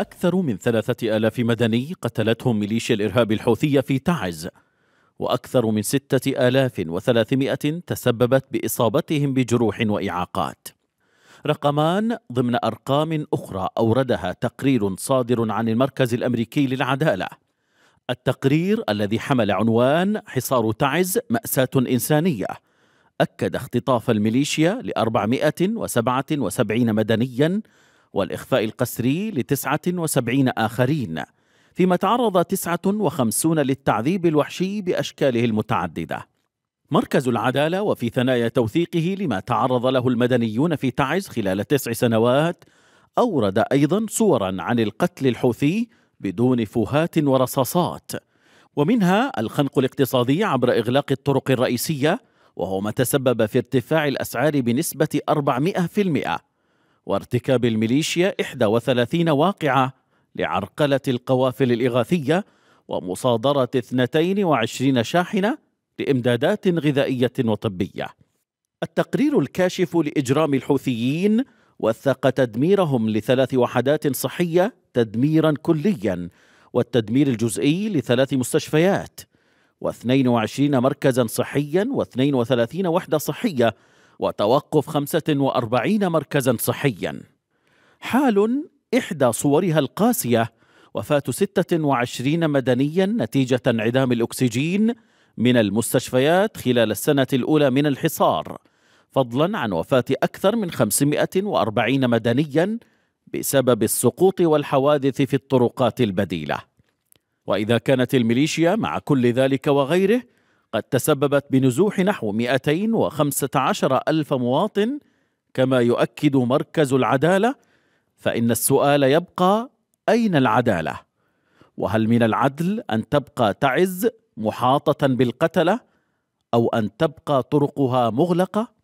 أكثر من ثلاثة آلاف مدني قتلتهم ميليشيا الإرهاب الحوثية في تعز وأكثر من ستة آلاف وثلاثمائة تسببت بإصابتهم بجروح وإعاقات رقمان ضمن أرقام أخرى أوردها تقرير صادر عن المركز الأمريكي للعدالة التقرير الذي حمل عنوان حصار تعز مأساة إنسانية أكد اختطاف الميليشيا ل 477 مدنيا والإخفاء القسري لتسعة وسبعين آخرين فيما تعرض تسعة وخمسون للتعذيب الوحشي بأشكاله المتعددة مركز العدالة وفي ثنايا توثيقه لما تعرض له المدنيون في تعز خلال تسع سنوات أورد أيضا صورا عن القتل الحوثي بدون فوهات ورصاصات ومنها الخنق الاقتصادي عبر إغلاق الطرق الرئيسية وهو ما تسبب في ارتفاع الأسعار بنسبة 400% وارتكاب الميليشيا 31 واقعة لعرقلة القوافل الإغاثية ومصادرة 22 شاحنة لإمدادات غذائية وطبية التقرير الكاشف لإجرام الحوثيين وثق تدميرهم لثلاث وحدات صحية تدميرا كليا والتدمير الجزئي لثلاث مستشفيات و22 مركزا صحيا و32 وحدة صحية وتوقف 45 مركزا صحيا حال إحدى صورها القاسية وفاة 26 مدنيا نتيجة انعدام الأكسجين من المستشفيات خلال السنة الأولى من الحصار فضلا عن وفاة أكثر من 540 مدنيا بسبب السقوط والحوادث في الطرقات البديلة وإذا كانت الميليشيا مع كل ذلك وغيره قد تسببت بنزوح نحو 215 ألف مواطن كما يؤكد مركز العدالة فإن السؤال يبقى أين العدالة؟ وهل من العدل أن تبقى تعز محاطة بالقتلة أو أن تبقى طرقها مغلقة؟